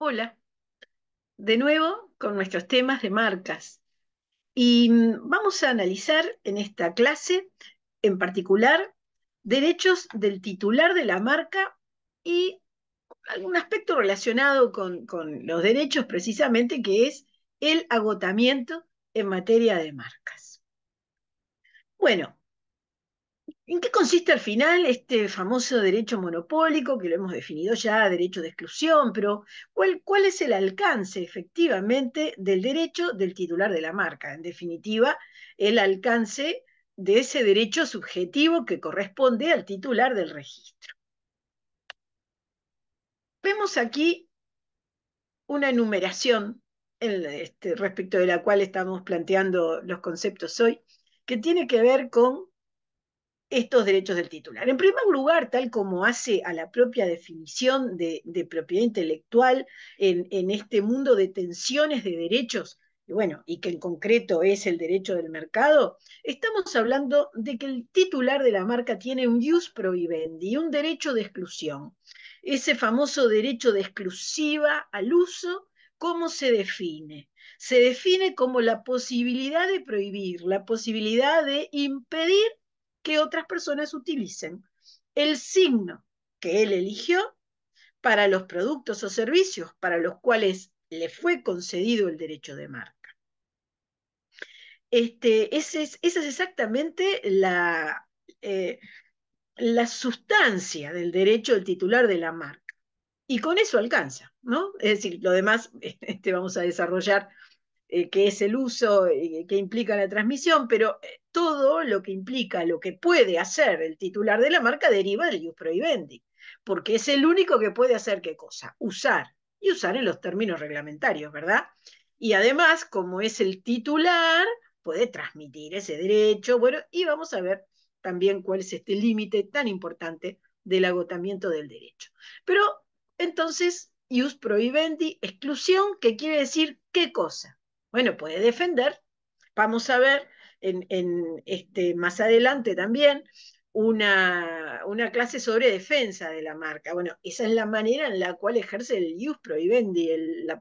Hola, de nuevo con nuestros temas de marcas. Y mm, vamos a analizar en esta clase, en particular, derechos del titular de la marca y algún aspecto relacionado con, con los derechos precisamente, que es el agotamiento en materia de marcas. Bueno, ¿En qué consiste al final este famoso derecho monopólico, que lo hemos definido ya, derecho de exclusión, pero ¿cuál, es el alcance efectivamente del derecho del titular de la marca? En definitiva, el alcance de ese derecho subjetivo que corresponde al titular del registro. Vemos aquí una enumeración este, respecto de la cual estamos planteando los conceptos hoy, que tiene que ver con estos derechos del titular. En primer lugar, tal como hace a la propia definición de, propiedad intelectual en, este mundo de tensiones de derechos, y bueno, y que en concreto es el derecho del mercado, estamos hablando de que el titular de la marca tiene un use prohibendi, un derecho de exclusión, ese famoso derecho de exclusiva al uso, ¿cómo se define? Se define como la posibilidad de prohibir, la posibilidad de impedir que otras personas utilicen el signo que él eligió para los productos o servicios para los cuales le fue concedido el derecho de marca. Este, es, esa es exactamente la, eh, la sustancia del derecho del titular de la marca. Y con eso alcanza, ¿no? Es decir, lo demás este, vamos a desarrollar eh, que es el uso eh, que implica la transmisión, pero eh, todo lo que implica, lo que puede hacer el titular de la marca deriva del use prohibendi, porque es el único que puede hacer qué cosa, usar, y usar en los términos reglamentarios, ¿verdad? Y además, como es el titular, puede transmitir ese derecho, bueno, y vamos a ver también cuál es este límite tan importante del agotamiento del derecho. Pero entonces, use prohibendi, exclusión, que quiere decir qué cosa? Bueno, puede defender. Vamos a ver este, más adelante también una, clase sobre defensa de la marca. Bueno, esa es la manera en la cual ejerce el ius prohibendi, el,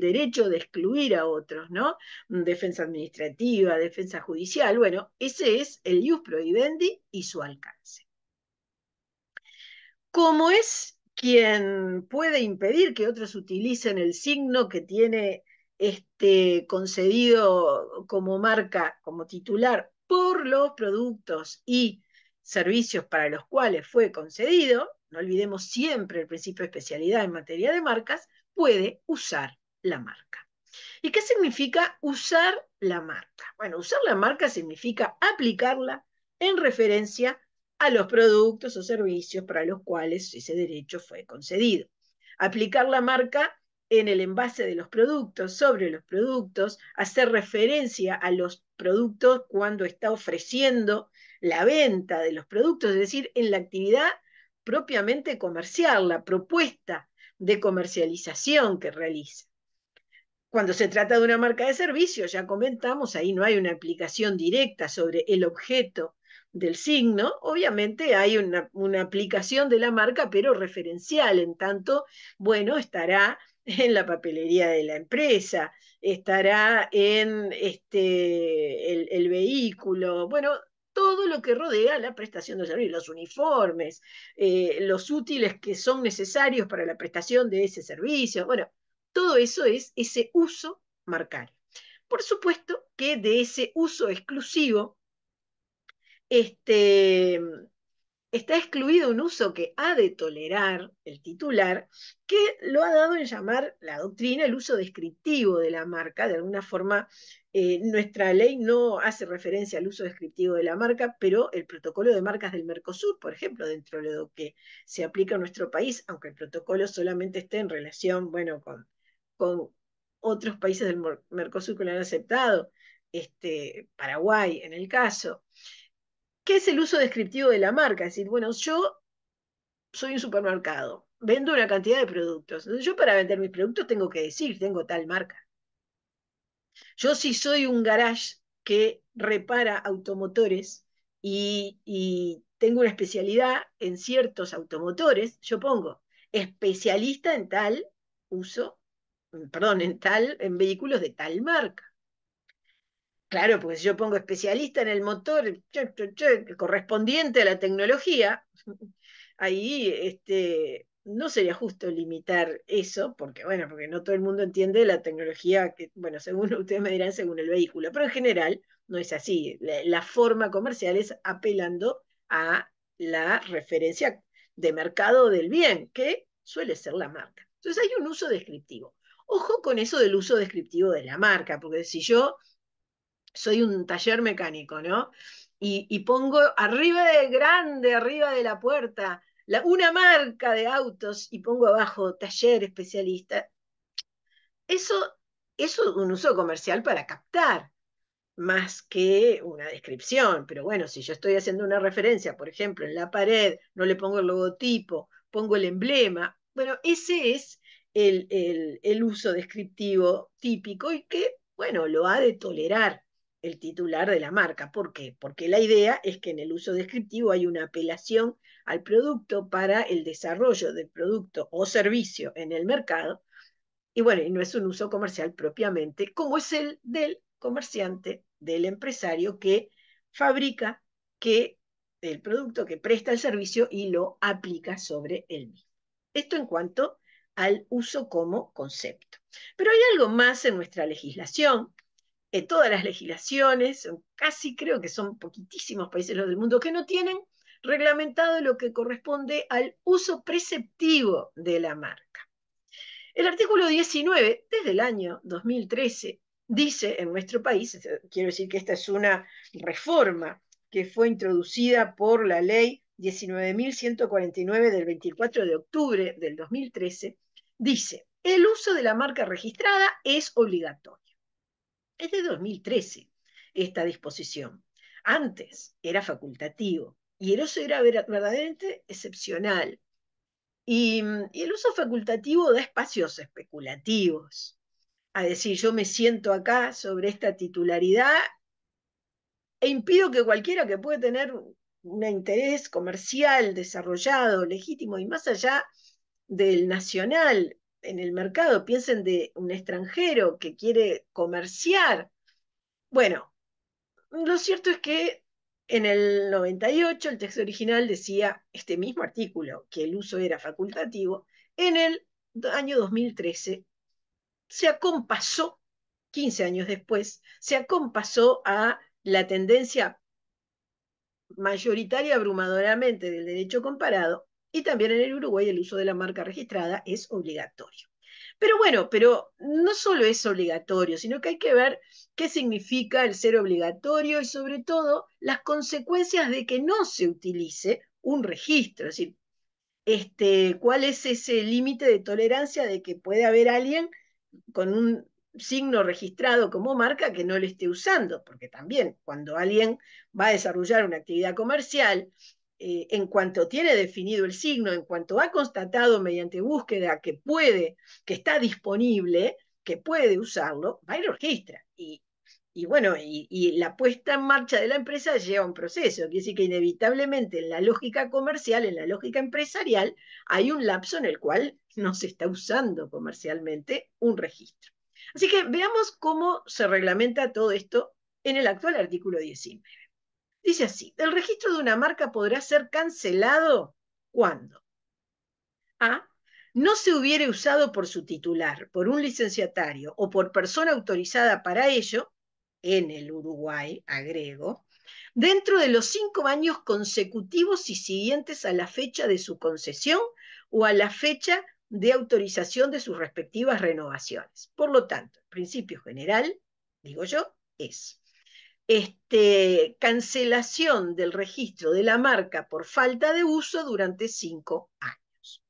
derecho de excluir a otros, ¿no? Defensa administrativa, defensa judicial. Bueno, ese es el ius prohibendi y su alcance. ¿Cómo es quien puede impedir que otros utilicen el signo que tiene este, concedido como marca, como titular, por los productos y servicios para los cuales fue concedido, no olvidemos siempre el principio de especialidad en materia de marcas, puede usar la marca. ¿Y qué significa usar la marca? Bueno, usar la marca significa aplicarla en referencia a los productos o servicios para los cuales ese derecho fue concedido. Aplicar la marca en el envase de los productos, sobre los productos, hacer referencia a los productos cuando está ofreciendo la venta de los productos, es decir, en la actividad propiamente comercial, la propuesta de comercialización que realiza. Cuando se trata de una marca de servicio, ya comentamos, ahí no hay una aplicación directa sobre el objeto del signo, obviamente hay una, una aplicación de la marca, pero referencial, en tanto, bueno, estará en la papelería de la empresa, estará en este, el, vehículo, bueno, todo lo que rodea la prestación de servicio, los uniformes, eh, los útiles que son necesarios para la prestación de ese servicio, bueno, todo eso es ese uso marcado. Por supuesto que de ese uso exclusivo, este, está excluido un uso que ha de tolerar el titular, que lo ha dado en llamar la doctrina el uso descriptivo de la marca. De alguna forma, eh, nuestra ley no hace referencia al uso descriptivo de la marca, pero el protocolo de marcas del Mercosur, por ejemplo, dentro de lo que se aplica a nuestro país, aunque el protocolo solamente esté en relación, bueno, con, con otros países del Mercosur que lo han aceptado, este, Paraguay en el caso, ¿Qué es el uso descriptivo de la marca? Es decir, bueno, yo soy un supermercado, vendo una cantidad de productos. yo para vender mis productos tengo que decir, tengo tal marca. Yo si soy un garage que repara automotores y, y tengo una especialidad en ciertos automotores, yo pongo especialista en tal uso, perdón, en tal, en vehículos de tal marca. Claro, porque si yo pongo especialista en el motor correspondiente a la tecnología, ahí este, no sería justo limitar eso, porque bueno, porque no todo el mundo entiende la tecnología que, bueno, según ustedes me dirán, según el vehículo, pero en general no es así. la forma comercial es apelando a la referencia de mercado del bien, que suele ser la marca. Entonces hay un uso descriptivo. Ojo con eso del uso descriptivo de la marca, porque si yo soy un taller mecánico, ¿no? Y, pongo arriba de grande, arriba de la puerta, una marca de autos y pongo abajo taller especialista. Eso, es un uso comercial para captar más que una descripción, pero bueno, si yo estoy haciendo una referencia, por ejemplo, en la pared, no le pongo el logotipo, pongo el emblema, bueno, ese es el uso descriptivo típico y que, bueno, lo ha de tolerar el titular de la marca. ¿Por qué? Porque la idea es que en el uso descriptivo hay una apelación al producto para el desarrollo del producto o servicio en el mercado. Y bueno, y no es un uso comercial propiamente, como es el del comerciante, del empresario que fabrica que el producto, que presta el servicio y lo aplica sobre él mismo. Esto en cuanto al uso como concepto. Pero hay algo más en nuestra legislación en todas las legislaciones, casi creo que son poquitísimos países los del mundo que no tienen reglamentado lo que corresponde al uso preceptivo de la marca. El artículo 19, desde el año 2013, dice en nuestro país, eh, quiero decir que esta es una reforma que fue introducida por la ley 19.149 del 24 de octubre del 2013, dice, el uso de la marca registrada es obligatorio. Es de 2013 esta disposición. Antes era facultativo y el uso era verdaderamente excepcional. Y, el uso facultativo da espacios especulativos. A decir, yo me siento acá sobre esta titularidad e impido que cualquiera que puede tener un interés comercial desarrollado, legítimo y más allá del nacional, en el mercado, piensen de un extranjero que quiere comerciar. Bueno, lo cierto es que en el 98 el texto original decía este mismo artículo, que el uso era facultativo. En el año 2013 se acompasó, 15 años después, se acompasó a la tendencia mayoritaria abrumadoramente del derecho comparado y también en el Uruguay el uso de la marca registrada es obligatorio. Pero bueno, pero no solo es obligatorio, sino que hay que ver qué significa el ser obligatorio y sobre todo las consecuencias de que no se utilice un registro, es decir, este, cuál es ese límite de tolerancia de que puede haber alguien con un signo registrado como marca que no lo esté usando, porque también cuando alguien va a desarrollar una actividad comercial eh, en cuanto tiene definido el signo, en cuanto ha constatado mediante búsqueda que puede, que está disponible, que puede usarlo, va y lo registra. Y, bueno, y, la puesta en marcha de la empresa lleva un proceso, quiere decir que inevitablemente en la lógica comercial, en la lógica empresarial, hay un lapso en el cual no se está usando comercialmente un registro. Así que veamos cómo se reglamenta todo esto en el actual artículo 19. Dice así, el registro de una marca podrá ser cancelado cuando A. No se hubiere usado por su titular, por un licenciatario o por persona autorizada para ello, en el Uruguay, agrego, dentro de los cinco años consecutivos y siguientes a la fecha de su concesión o a la fecha de autorización de sus respectivas renovaciones. Por lo tanto, el principio general, digo yo, es este, cancelación del registro de la marca por falta de uso durante cinco años.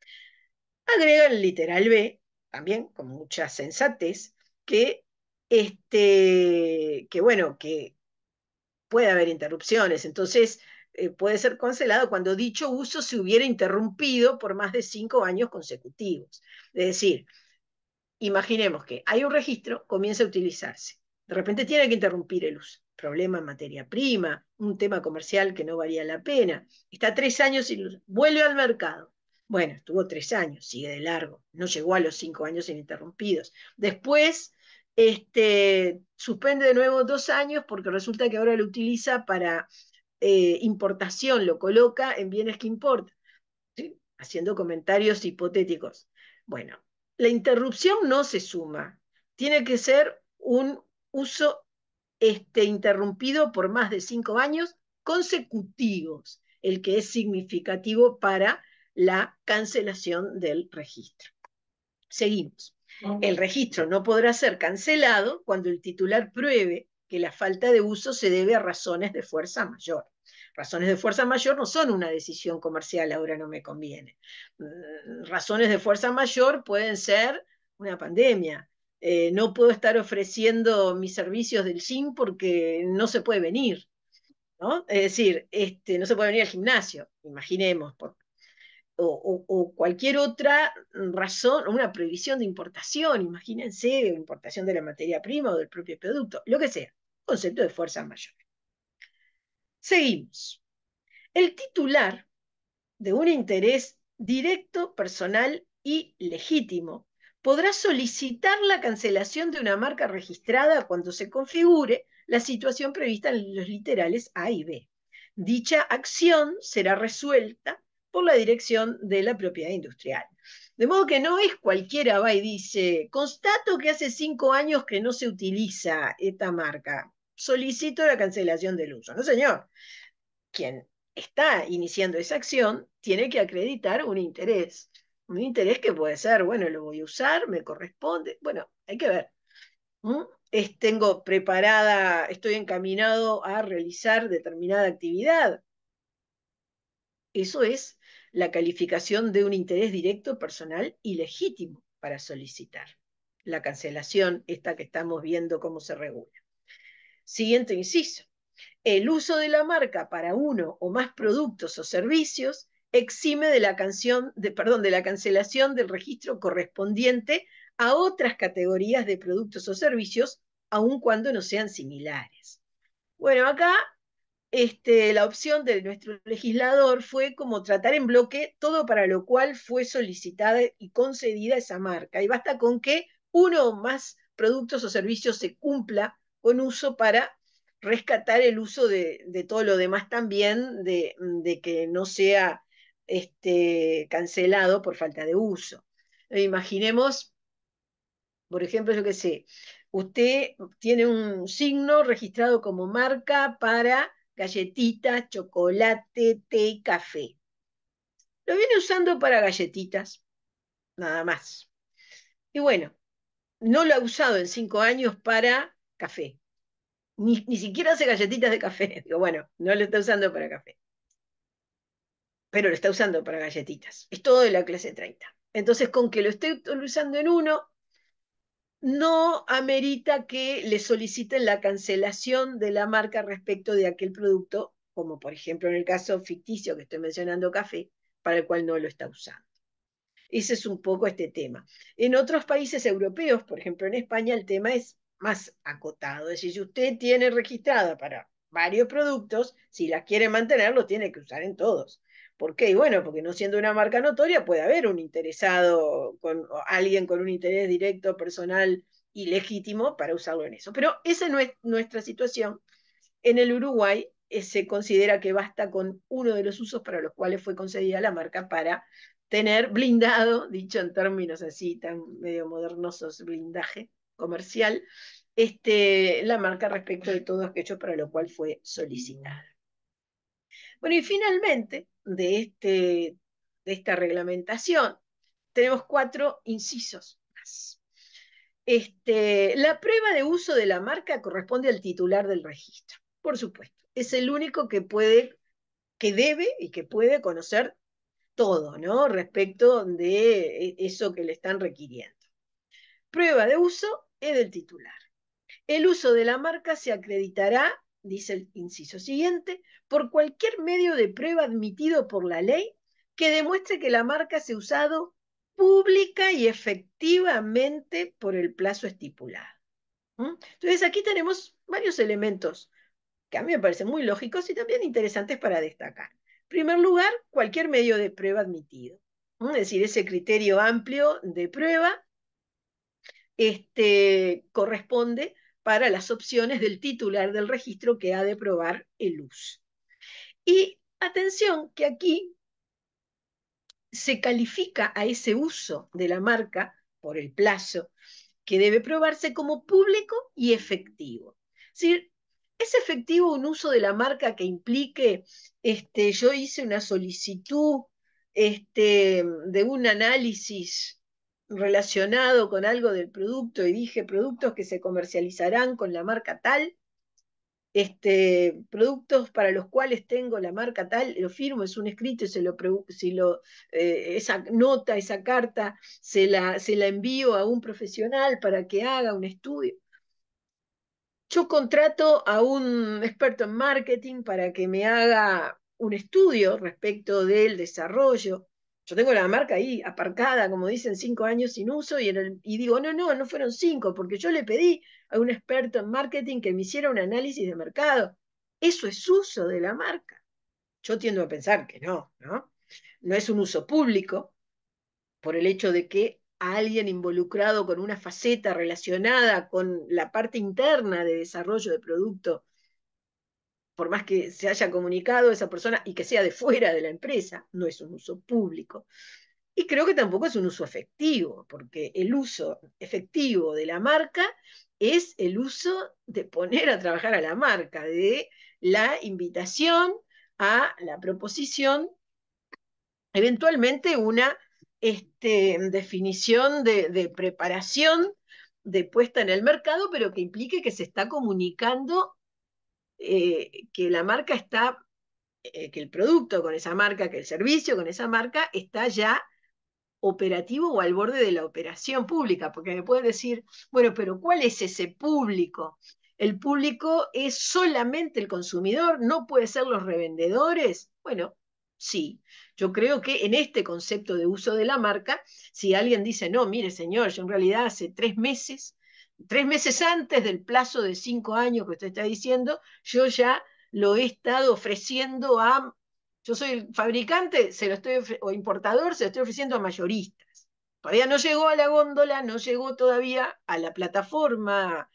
Agrega el literal B, también con mucha sensatez, que, este, bueno, que puede haber interrupciones, entonces eh, puede ser cancelado cuando dicho uso se hubiera interrumpido por más de cinco años consecutivos. Es decir, imaginemos que hay un registro, comienza a utilizarse, de repente tiene que interrumpir el uso problema en materia prima, un tema comercial que no valía la pena. Está tres años y vuelve al mercado. Bueno, estuvo tres años, sigue de largo, no llegó a los cinco años ininterrumpidos. Después este, suspende de nuevo dos años porque resulta que ahora lo utiliza para eh, importación, lo coloca en bienes que importa, haciendo comentarios hipotéticos. Bueno, la interrupción no se suma, tiene que ser un uso este, interrumpido por más de cinco años consecutivos, el que es significativo para la cancelación del registro. Seguimos. El registro no podrá ser cancelado cuando el titular pruebe que la falta de uso se debe a razones de fuerza mayor. Razones de fuerza mayor no son una decisión comercial, ahora no me conviene. Mm, razones de fuerza mayor pueden ser una pandemia, eh, no puedo estar ofreciendo mis servicios del gym porque no se puede venir, ¿no? Es decir, este, no se puede venir al gimnasio, imaginemos, o, o, cualquier otra razón, una prohibición de importación, imagínense, importación de la materia prima o del propio producto, lo que sea, concepto de fuerza mayor. Seguimos. El titular de un interés directo, personal y legítimo podrá solicitar la cancelación de una marca registrada cuando se configure la situación prevista en los literales A y B. Dicha acción será resuelta por la dirección de la propiedad industrial. De modo que no es cualquiera va y dice, constato que hace cinco años que no se utiliza esta marca, solicito la cancelación del uso. No, señor. Quien está iniciando esa acción tiene que acreditar un interés un interés que puede ser, bueno, lo voy a usar, me corresponde, bueno, hay que ver. tengo preparada, estoy encaminado a realizar determinada actividad. Eso es la calificación de un interés directo, personal y legítimo para solicitar la cancelación, esta que estamos viendo cómo se regula. Siguiente inciso. El uso de la marca para uno o más productos o servicios exime de la, canción, de, perdón, de la cancelación del registro correspondiente a otras categorías de productos o servicios, aun cuando no sean similares. Bueno, acá este, la opción de nuestro legislador fue como tratar en bloque todo para lo cual fue solicitada y concedida esa marca. Y basta con que uno o más productos o servicios se cumpla con uso para rescatar el uso de, todo lo demás también, de que no sea este, cancelado por falta de uso. Eh, imaginemos, por ejemplo, yo qué sé, usted tiene un signo registrado como marca para galletitas, chocolate, té y café. Lo viene usando para galletitas, nada más. Y bueno, no lo ha usado en cinco años para café. Ni, ni siquiera hace galletitas de café. Digo, bueno, no lo está usando para café pero lo está usando para galletitas. Es todo de la clase 30. Entonces, con que lo esté usando en uno, no amerita que le soliciten la cancelación de la marca respecto de aquel producto, como por ejemplo en el caso ficticio que estoy mencionando, café, para el cual no lo está usando. Ese es un poco este tema. En otros países europeos, por ejemplo en España, el tema es más acotado. Es decir, si usted tiene registrada para varios productos, si la quiere mantener, lo tiene que usar en todos. ¿Por qué? Y bueno, porque no siendo una marca notoria puede haber un interesado, con, alguien con un interés directo, personal y legítimo para usarlo en eso. Pero esa no es nuestra situación. En el Uruguay eh, se considera que basta con uno de los usos para los cuales fue concedida la marca para tener blindado, dicho en términos así tan medio modernosos, blindaje comercial, este, la marca respecto de todo aquello para lo cual fue solicitada. Bueno, y finalmente, de, este, de esta reglamentación, tenemos cuatro incisos más. Este, la prueba de uso de la marca corresponde al titular del registro, por supuesto. Es el único que puede, que debe y que puede conocer todo, ¿no? Respecto de eh, eso que le están requiriendo. Prueba de uso es del titular. El uso de la marca se acreditará dice el inciso siguiente, por cualquier medio de prueba admitido por la ley que demuestre que la marca se ha usado pública y efectivamente por el plazo estipulado. Entonces aquí tenemos varios elementos que a mí me parecen muy lógicos y también interesantes para destacar. En primer lugar, cualquier medio de prueba admitido, es decir, ese criterio amplio de prueba este, corresponde para las opciones del titular del registro que ha de probar el uso. Y atención que aquí se califica a ese uso de la marca por el plazo que debe probarse como público y efectivo. Es, decir, ¿es efectivo un uso de la marca que implique, este, yo hice una solicitud este, de un análisis relacionado con algo del producto y dije productos que se comercializarán con la marca tal, este, productos para los cuales tengo la marca tal, lo firmo, es un escrito se lo, si lo eh, esa nota, esa carta, se la, se la envío a un profesional para que haga un estudio. Yo contrato a un experto en marketing para que me haga un estudio respecto del desarrollo, yo tengo la marca ahí aparcada, como dicen, cinco años sin uso y, y digo, no, no, no fueron cinco, porque yo le pedí a un experto en marketing que me hiciera un análisis de mercado. Eso es uso de la marca. Yo tiendo a pensar que no, ¿no? No es un uso público por el hecho de que alguien involucrado con una faceta relacionada con la parte interna de desarrollo de producto por más que se haya comunicado esa persona y que sea de fuera de la empresa, no es un uso público. Y creo que tampoco es un uso efectivo, porque el uso efectivo de la marca es el uso de poner a trabajar a la marca, de la invitación a la proposición, eventualmente una este, definición de, de preparación de puesta en el mercado, pero que implique que se está comunicando eh, que la marca está, eh, que el producto con esa marca, que el servicio con esa marca está ya operativo o al borde de la operación pública, porque me puede decir, bueno, pero ¿cuál es ese público? El público es solamente el consumidor, no puede ser los revendedores. Bueno, sí, yo creo que en este concepto de uso de la marca, si alguien dice, no, mire señor, yo en realidad hace tres meses tres meses antes del plazo de cinco años que usted está diciendo, yo ya lo he estado ofreciendo a, yo soy fabricante, se lo estoy o importador, se lo estoy ofreciendo a mayoristas. Todavía no llegó a la góndola, no llegó todavía a la plataforma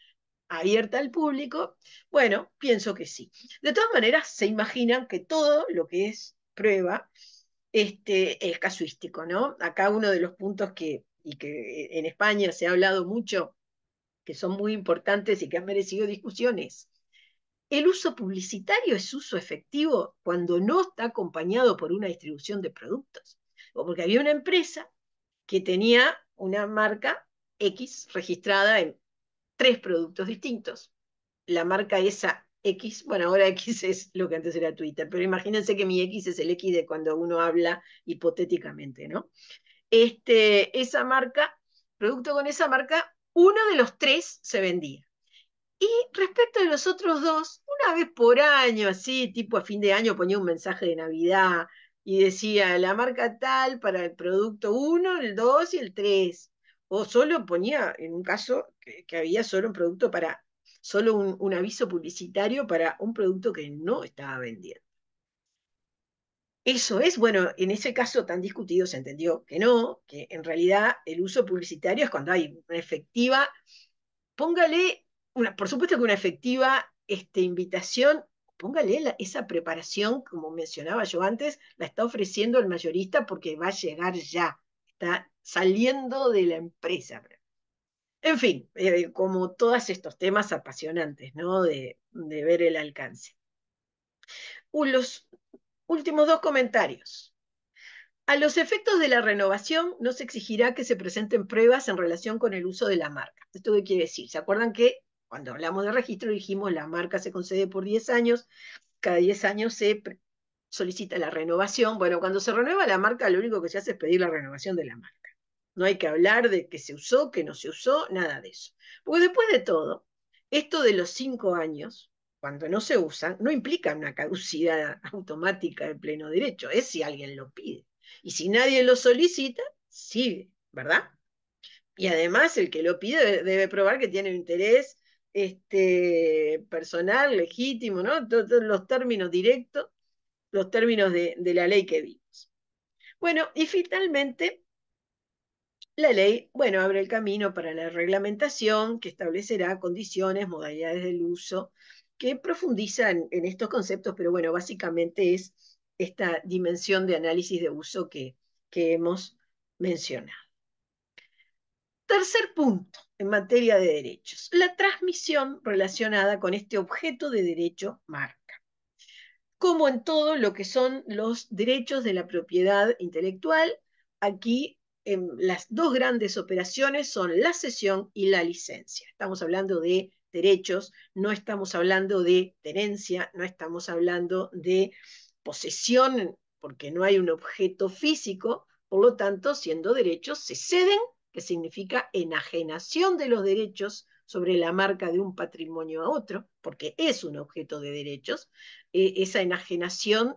abierta al público. Bueno, pienso que sí. De todas maneras, se imaginan que todo lo que es prueba este, es casuístico, ¿no? Acá uno de los puntos que, y que en España se ha hablado mucho que son muy importantes y que han merecido discusiones. El uso publicitario es uso efectivo cuando no está acompañado por una distribución de productos. O porque había una empresa que tenía una marca X registrada en tres productos distintos. La marca esa X, bueno, ahora X es lo que antes era Twitter, pero imagínense que mi X es el X de cuando uno habla hipotéticamente, ¿no? Este, esa marca, producto con esa marca, uno de los tres se vendía. Y respecto de los otros dos, una vez por año, así, tipo a fin de año, ponía un mensaje de Navidad y decía la marca tal para el producto 1, el 2 y el 3. O solo ponía, en un caso, que, había solo un producto para, solo un aviso publicitario para un producto que no estaba vendiendo. Eso es, bueno, en ese caso tan discutido se entendió que no, que en realidad el uso publicitario es cuando hay una efectiva, póngale, por supuesto que una efectiva este, invitación, póngale esa preparación, como mencionaba yo antes, la está ofreciendo el mayorista porque va a llegar ya, está saliendo de la empresa. En fin, eh, como todos estos temas apasionantes, ¿no? De, ver el alcance. Uh, Últimos dos comentarios. A los efectos de la renovación no se exigirá que se presenten pruebas en relación con el uso de la marca. ¿Esto qué quiere decir? ¿Se acuerdan que cuando hablamos de registro dijimos la marca se concede por 10 años, cada 10 años se solicita la renovación? Bueno, cuando se renueva la marca lo único que se hace es pedir la renovación de la marca. No hay que hablar de que se usó, que no se usó, nada de eso. Porque después de todo, esto de los 5 años cuando no se usa, no implica una caducidad automática de pleno derecho, es si alguien lo pide. Y si nadie lo solicita, sigue, ¿verdad? Y además el que lo pide debe probar que tiene un interés este, personal, legítimo, ¿no? Todos los términos directos, los términos de, de la ley que vimos. Bueno, y finalmente, la ley, bueno, abre el camino para la reglamentación que establecerá condiciones, modalidades del uso, que profundiza en, estos conceptos, pero bueno, básicamente es esta dimensión de análisis de uso que, hemos mencionado. Tercer punto en materia de derechos, la transmisión relacionada con este objeto de derecho marca. Como en todo lo que son los derechos de la propiedad intelectual, aquí en em, las dos grandes operaciones son la cesión y la licencia. Estamos hablando de derechos, no estamos hablando de tenencia, no estamos hablando de posesión, porque no hay un objeto físico, por lo tanto, siendo derechos, se ceden, que significa enajenación de los derechos sobre la marca de un patrimonio a otro, porque es un objeto de derechos, eh, esa enajenación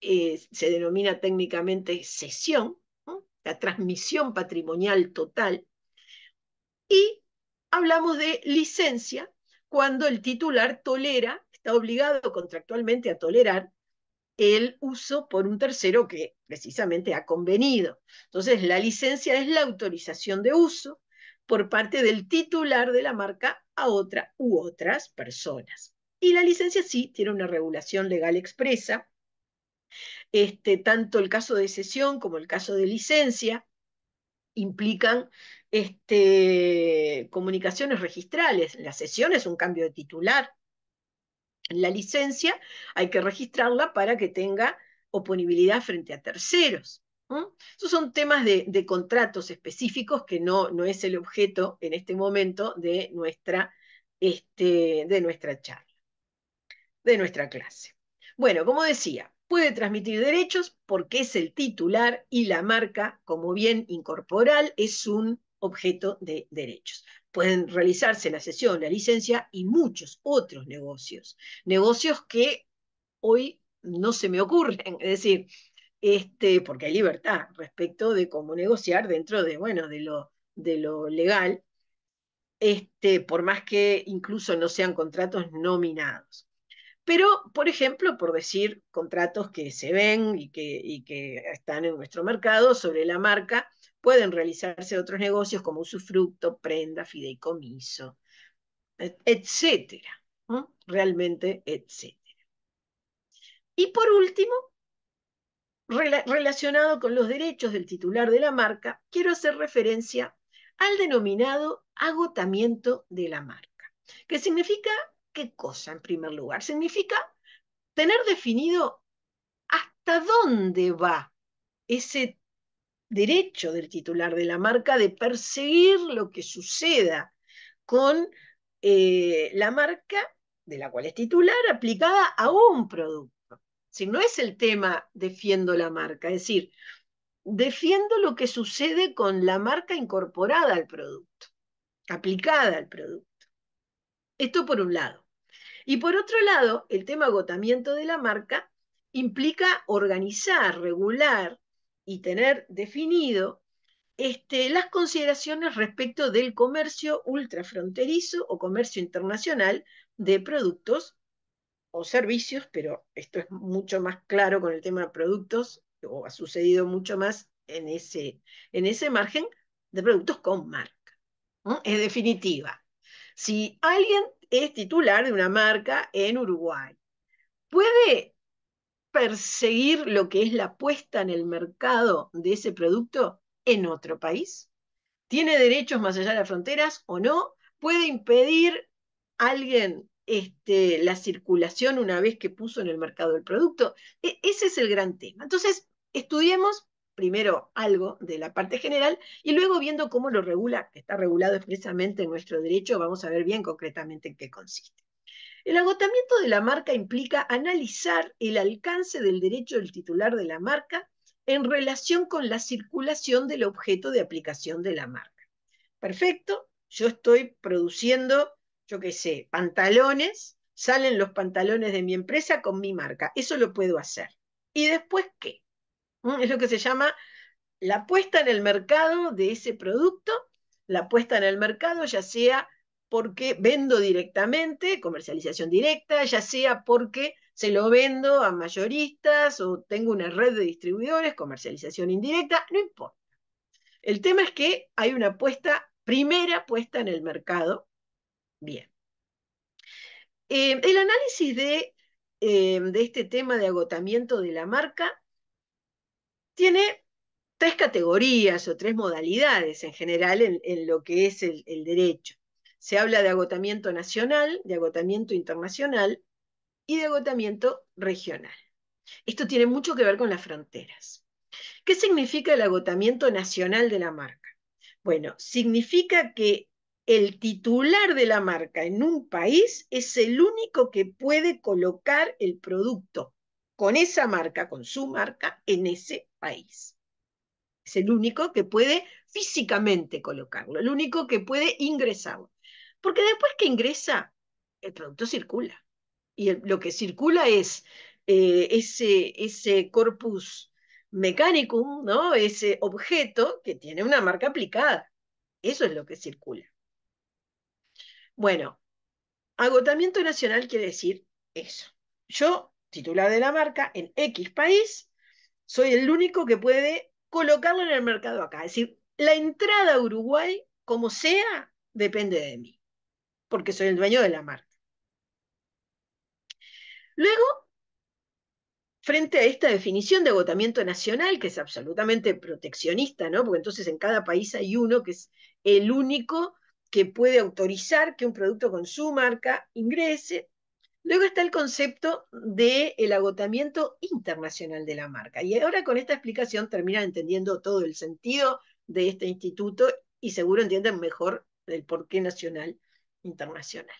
eh, se denomina técnicamente cesión, la transmisión patrimonial total, y hablamos de licencia cuando el titular tolera, está obligado contractualmente a tolerar el uso por un tercero que precisamente ha convenido. Entonces, la licencia es la autorización de uso por parte del titular de la marca a otra u otras personas. Y la licencia sí tiene una regulación legal expresa. Este, tanto el caso de cesión como el caso de licencia implican este, comunicaciones registrales. La sesión es un cambio de titular. La licencia hay que registrarla para que tenga oponibilidad frente a terceros. Esos son temas de, contratos específicos que no, es el objeto en este momento de nuestra, este, de nuestra charla, de nuestra clase. Bueno, como decía, puede transmitir derechos porque es el titular y la marca como bien incorporal es un objeto de derechos. Pueden realizarse la cesión, la licencia y muchos otros negocios. Negocios que hoy no se me ocurren, es decir, este, porque hay libertad respecto de cómo negociar dentro de, bueno, de lo, de lo legal, este, por más que incluso no sean contratos nominados. Pero, por ejemplo, por decir contratos que se ven y que, están en nuestro mercado sobre la marca, pueden realizarse otros negocios como usufructo, prenda, fideicomiso, etcétera. Realmente, etcétera. Y por último, relacionado con los derechos del titular de la marca, quiero hacer referencia al denominado agotamiento de la marca, que significa ¿Qué cosa en primer lugar? Significa tener definido hasta dónde va ese derecho del titular de la marca de perseguir lo que suceda con eh, la marca de la cual es titular aplicada a un producto. Si no es el tema defiendo la marca, es decir, defiendo lo que sucede con la marca incorporada al producto, aplicada al producto. Esto por un lado. Y por otro lado, el tema agotamiento de la marca implica organizar, regular y tener definido este, las consideraciones respecto del comercio ultrafronterizo o comercio internacional de productos o servicios, pero esto es mucho más claro con el tema de productos, o ha sucedido mucho más en ese, en ese margen de productos con marca. En Es definitiva. Si alguien es titular de una marca en Uruguay. ¿Puede perseguir lo que es la puesta en el mercado de ese producto en otro país? ¿Tiene derechos más allá de las fronteras o no? ¿Puede impedir alguien este, la circulación una vez que puso en el mercado el producto? E-, ese es el gran tema. Entonces, estudiemos primero algo de la parte general y luego viendo cómo lo regula, que está regulado expresamente en nuestro derecho, vamos a ver bien concretamente en qué consiste. El agotamiento de la marca implica analizar el alcance del derecho del titular de la marca en relación con la circulación del objeto de aplicación de la marca. Perfecto, yo estoy produciendo, yo qué sé, pantalones, salen los pantalones de mi empresa con mi marca, eso lo puedo hacer. ¿Y después qué? Mm, es lo que se llama la puesta en el mercado de ese producto, la puesta en el mercado ya sea porque vendo directamente, comercialización directa, ya sea porque se lo vendo a mayoristas o tengo una red de distribuidores, comercialización indirecta, no importa. El tema es que hay una puesta, primera puesta en el mercado. Bien. Eh, el análisis de, eh, de este tema de agotamiento de la marca tiene tres categorías o tres modalidades en general en, lo que es el, el derecho. Se habla de agotamiento nacional, de agotamiento internacional y de agotamiento regional. Esto tiene mucho que ver con las fronteras. ¿Qué significa el agotamiento nacional de la marca? Bueno, significa que el titular de la marca en un país es el único que puede colocar el producto con esa marca, con su marca, en ese es el único que puede físicamente colocarlo, el único que puede ingresarlo. Porque después que ingresa, el producto circula. Y lo que circula es eh, ese, ese corpus mecanicum, ¿no? ese objeto que tiene una marca aplicada. Eso es lo que circula. Bueno, agotamiento nacional quiere decir eso. Yo, titular de la marca, en X país, soy el único que puede colocarlo en el mercado acá. Es decir, la entrada a Uruguay, como sea, depende de mí, porque soy el dueño de la marca. Luego, frente a esta definición de agotamiento nacional, que es absolutamente proteccionista, ¿no? Porque entonces en cada país hay uno que es el único que puede autorizar que un producto con su marca ingrese. Luego está el concepto del el agotamiento internacional de la marca. Y ahora con esta explicación terminan entendiendo todo el sentido de este instituto y seguro entienden mejor el porqué nacional internacional.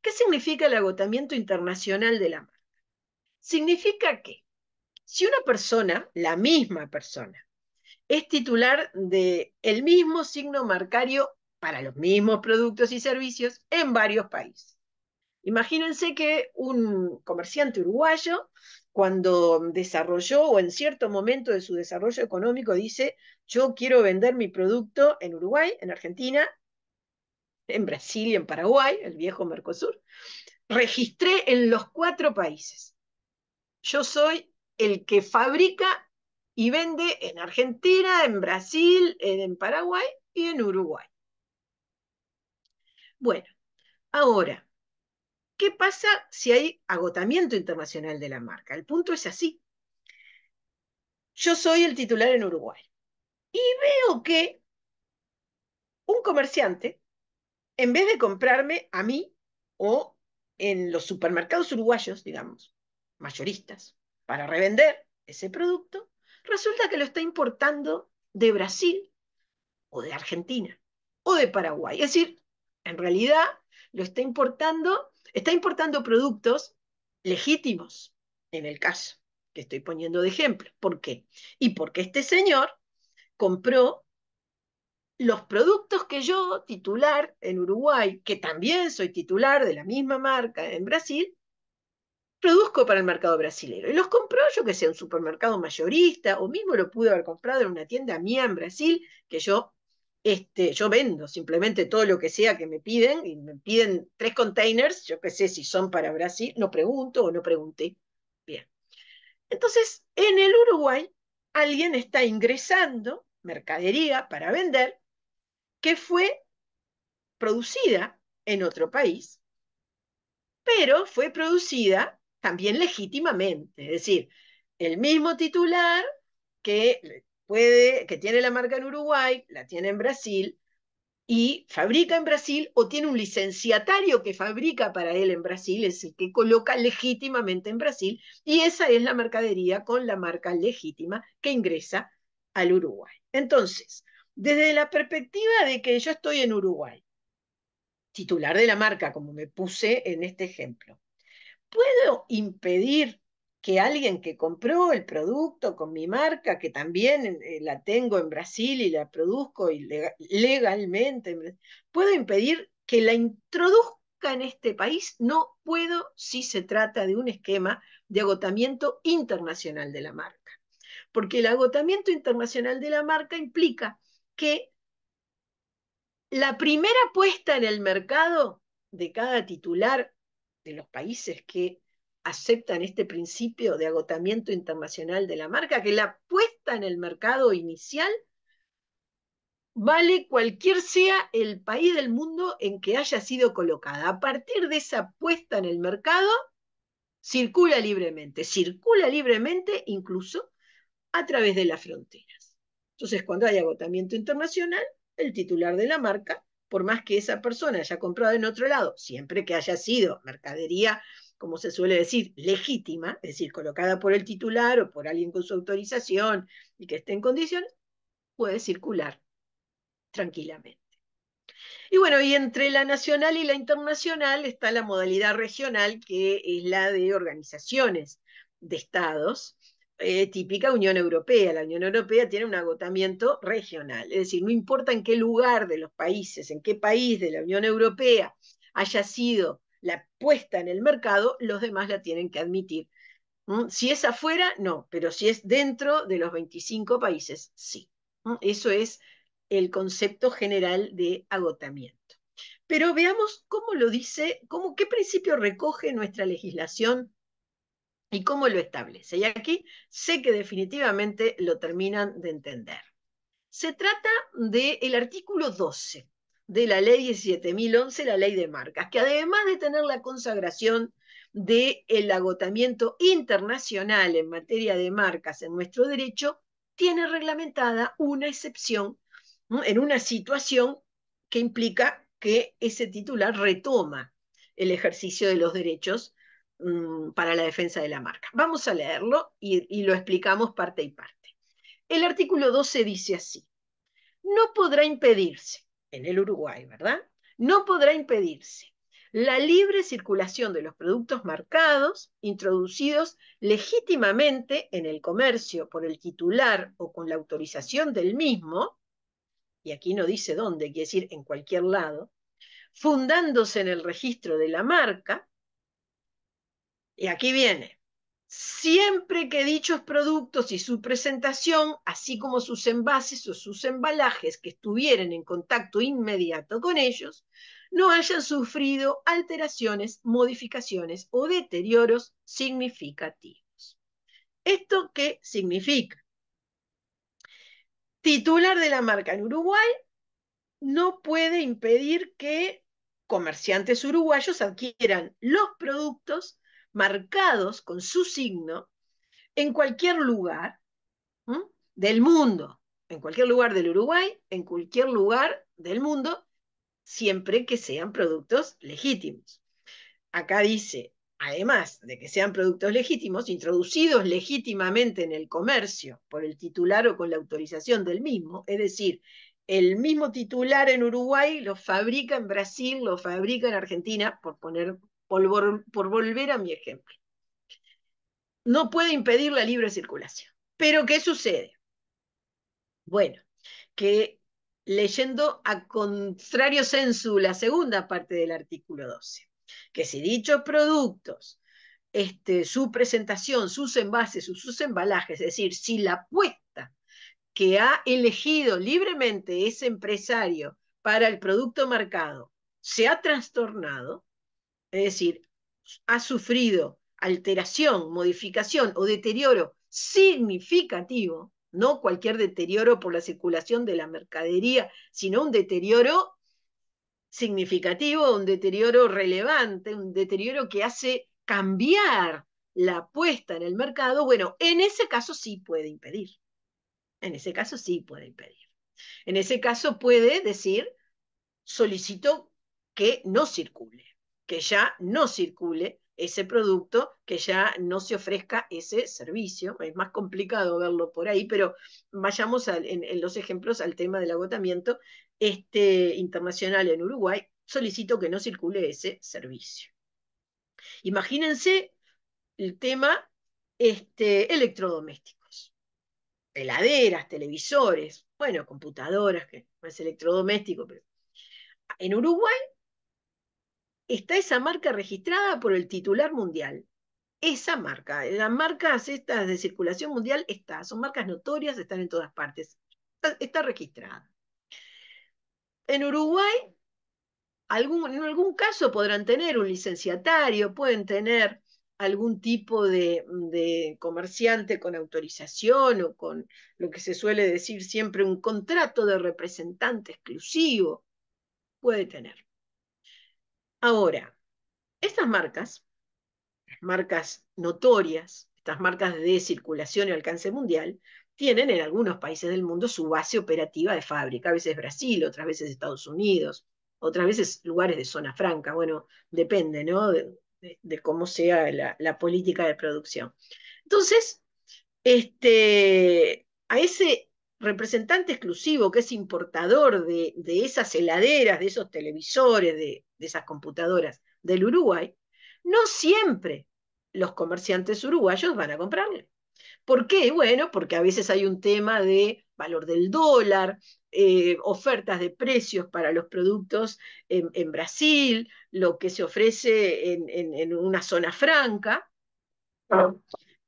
¿Qué significa el agotamiento internacional de la marca? Significa que si una persona, la misma persona, es titular del el mismo signo marcario para los mismos productos y servicios en varios países, Imagínense que un comerciante uruguayo, cuando desarrolló o en cierto momento de su desarrollo económico, dice, yo quiero vender mi producto en Uruguay, en Argentina, en Brasil y en Paraguay, el viejo Mercosur, registré en los cuatro países. Yo soy el que fabrica y vende en Argentina, en Brasil, en Paraguay y en Uruguay. Bueno, ahora, ¿Qué pasa si hay agotamiento internacional de la marca? El punto es así. Yo soy el titular en Uruguay y veo que un comerciante, en vez de comprarme a mí o en los supermercados uruguayos, digamos, mayoristas, para revender ese producto, resulta que lo está importando de Brasil o de Argentina o de Paraguay. Es decir, en realidad lo está importando, está importando productos legítimos, en el caso que estoy poniendo de ejemplo. ¿Por qué? Y porque este señor compró los productos que yo, titular en Uruguay, que también soy titular de la misma marca en Brasil, produzco para el mercado brasileño. Y los compró yo que sea un supermercado mayorista o mismo lo pude haber comprado en una tienda mía en Brasil que yo este, yo vendo simplemente todo lo que sea que me piden, y me piden tres containers, yo qué sé si son para Brasil, no pregunto o no pregunté. Bien. Entonces, en el Uruguay, alguien está ingresando mercadería para vender que fue producida en otro país, pero fue producida también legítimamente, es decir, el mismo titular que puede, que tiene la marca en Uruguay, la tiene en Brasil y fabrica en Brasil o tiene un licenciatario que fabrica para él en Brasil, es el que coloca legítimamente en Brasil y esa es la mercadería con la marca legítima que ingresa al Uruguay. Entonces, desde la perspectiva de que yo estoy en Uruguay, titular de la marca, como me puse en este ejemplo, ¿puedo impedir que alguien que compró el producto con mi marca, que también eh, la tengo en Brasil y la produzco legalmente, puedo impedir que la introduzca en este país, no puedo si se trata de un esquema de agotamiento internacional de la marca. Porque el agotamiento internacional de la marca implica que la primera puesta en el mercado de cada titular de los países que aceptan este principio de agotamiento internacional de la marca, que la puesta en el mercado inicial vale cualquier sea el país del mundo en que haya sido colocada. A partir de esa puesta en el mercado, circula libremente, circula libremente incluso a través de las fronteras. Entonces, cuando hay agotamiento internacional, el titular de la marca, por más que esa persona haya comprado en otro lado, siempre que haya sido mercadería como se suele decir, legítima, es decir, colocada por el titular o por alguien con su autorización y que esté en condición, puede circular tranquilamente. Y bueno, y entre la nacional y la internacional está la modalidad regional, que es la de organizaciones de estados, eh, típica Unión Europea. La Unión Europea tiene un agotamiento regional, es decir, no importa en qué lugar de los países, en qué país de la Unión Europea haya sido la puesta en el mercado, los demás la tienen que admitir. ¿Mm? Si es afuera, no, pero si es dentro de los 25 países, sí. ¿Mm? Eso es el concepto general de agotamiento. Pero veamos cómo lo dice, cómo, qué principio recoge nuestra legislación y cómo lo establece. Y aquí sé que definitivamente lo terminan de entender. Se trata del artículo 12 de la ley 17.011, la ley de marcas, que además de tener la consagración del el agotamiento internacional en materia de marcas en nuestro derecho, tiene reglamentada una excepción en una situación que implica que ese titular retoma el ejercicio de los derechos mm, para la defensa de la marca. Vamos a leerlo y lo explicamos parte y parte. El artículo 12 dice así, no podrá impedirse en el Uruguay, ¿verdad? No podrá impedirse la libre circulación de los productos marcados, introducidos legítimamente en el comercio por el titular o con la autorización del mismo, y aquí no dice dónde, quiere decir en cualquier lado, fundándose en el registro de la marca, y aquí viene, siempre que dichos productos y su presentación, así como sus envases o sus embalajes que estuvieran en contacto inmediato con ellos, no hayan sufrido alteraciones, modificaciones o deterioros significativos. ¿Esto qué significa? Titular de la marca en Uruguay no puede impedir que comerciantes uruguayos adquieran los productos marcados con su signo en cualquier lugar del mundo, en cualquier lugar del Uruguay, en cualquier lugar del mundo, siempre que sean productos legítimos. Acá dice, además de que sean productos legítimos, introducidos legítimamente en el comercio por el titular o con la autorización del mismo, es decir, el mismo titular en Uruguay lo fabrica en Brasil, lo fabrica en Argentina, por poner por, volver a mi ejemplo. No puede impedir la libre circulación. Pero ¿qué sucede? Bueno, que leyendo a contrario sensu la segunda parte del artículo 12, que si dichos productos, este, su presentación, sus envases, sus, sus embalajes, es decir, si la apuesta que ha elegido libremente ese empresario para el producto marcado se ha trastornado, es decir, ha sufrido alteración, modificación o deterioro significativo, no cualquier deterioro por la circulación de la mercadería, sino un deterioro significativo, un deterioro relevante, un deterioro que hace cambiar la apuesta en el mercado, bueno, en ese caso sí puede impedir. En ese caso sí puede impedir. En ese caso puede decir, solicito que no circule que ya no circule ese producto, que ya no se ofrezca ese servicio. Es más complicado verlo por ahí, pero vayamos en, los ejemplos al tema del agotamiento este, internacional en Uruguay. Solicito que no circule ese servicio. Imagínense el tema este, electrodomésticos, heladeras, televisores, bueno, computadoras, que no es electrodoméstico, pero en Uruguay está esa marca registrada por el titular mundial. Esa marca, las marcas estas de circulación mundial está, son marcas notorias, están en todas partes, está, registrada. En Uruguay, en algún caso podrán tener un licenciatario, pueden tener algún tipo de, de, comerciante con autorización o con lo que se suele decir siempre un contrato de representante exclusivo, puede tener. Ahora, estas marcas, marcas notorias, estas marcas de circulación y alcance mundial, tienen en algunos países del mundo su base operativa de fábrica, a veces Brasil, otras veces Estados Unidos, otras veces lugares de zona franca, bueno, depende, ¿no? De, cómo sea la, la, política de producción. Entonces, este, a ese representante exclusivo que es importador de, esas heladeras, de esos televisores, de, esas computadoras del Uruguay, no siempre los comerciantes uruguayos van a comprarle. ¿Por qué? Bueno, porque a veces hay un tema de valor del dólar, eh, ofertas de precios para los productos en, Brasil, lo que se ofrece en, una zona franca, ah.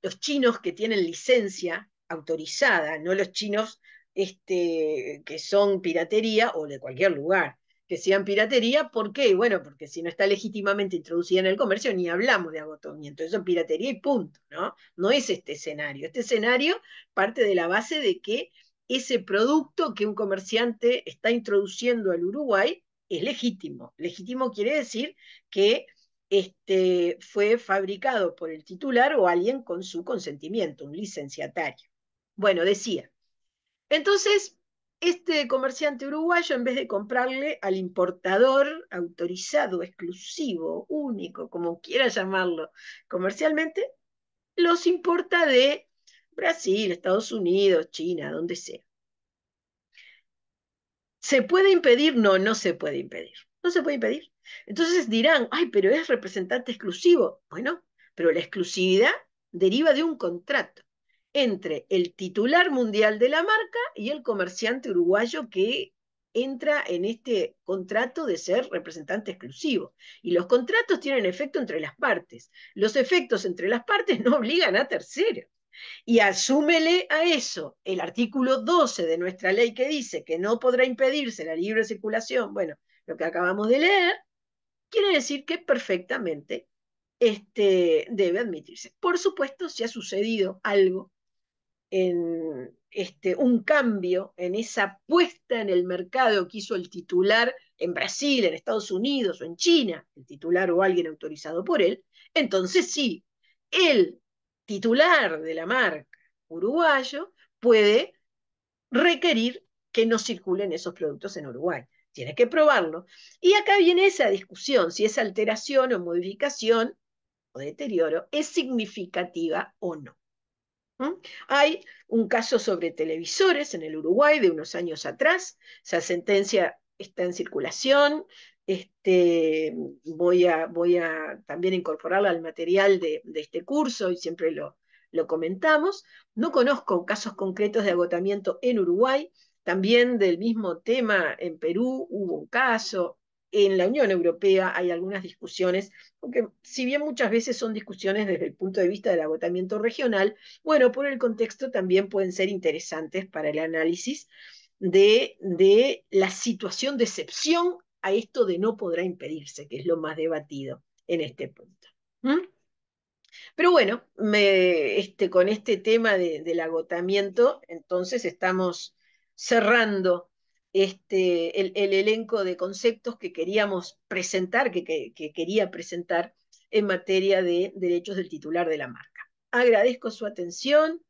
los chinos que tienen licencia autorizada, no los chinos este, que son piratería o de cualquier lugar que sean piratería, ¿por qué? Bueno, porque si no está legítimamente introducida en el comercio, ni hablamos de agotamiento, eso es piratería y punto, ¿no? No es este escenario. Este escenario parte de la base de que ese producto que un comerciante está introduciendo al Uruguay es legítimo. Legítimo quiere decir que este, fue fabricado por el titular o alguien con su consentimiento, un licenciatario. Bueno, decía. Entonces, este comerciante uruguayo, en vez de comprarle al importador autorizado, exclusivo, único, como quiera llamarlo comercialmente, los importa de Brasil, Estados Unidos, China, donde sea. ¿Se puede impedir? No, no se puede impedir. No se puede impedir. Entonces dirán, ay, pero es representante exclusivo. Bueno, pero la exclusividad deriva de un contrato entre el titular mundial de la marca y el comerciante uruguayo que entra en este contrato de ser representante exclusivo. Y los contratos tienen efecto entre las partes. Los efectos entre las partes no obligan a terceros. Y asúmele a eso el artículo 12 de nuestra ley que dice que no podrá impedirse la libre circulación, bueno, lo que acabamos de leer, quiere decir que perfectamente este, debe admitirse. Por supuesto, si ha sucedido algo en este, un cambio en esa puesta en el mercado que hizo el titular en Brasil, en Estados Unidos o en China, el titular o alguien autorizado por él, entonces sí, el titular de la marca uruguayo puede requerir que no circulen esos productos en Uruguay. Tiene que probarlo. Y acá viene esa discusión, si esa alteración o modificación o deterioro es significativa o no. Hay un caso sobre televisores en el Uruguay de unos años atrás, esa sentencia está en circulación, este, voy, a, voy, a, también incorporarla al material de, este curso y siempre lo, lo comentamos. No conozco casos concretos de agotamiento en Uruguay, también del mismo tema en Perú hubo un caso, en la Unión Europea hay algunas discusiones, aunque si bien muchas veces son discusiones desde el punto de vista del agotamiento regional, bueno, por el contexto también pueden ser interesantes para el análisis de, la situación de excepción a esto de no podrá impedirse, que es lo más debatido en este punto. ¿Mm? Pero bueno, este, con este tema del agotamiento, entonces estamos cerrando este, el, elenco de conceptos que queríamos presentar, que quería presentar en materia de derechos del titular de la marca. Agradezco su atención,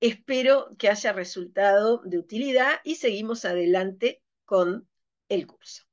espero que haya resultado de utilidad y seguimos adelante con el curso.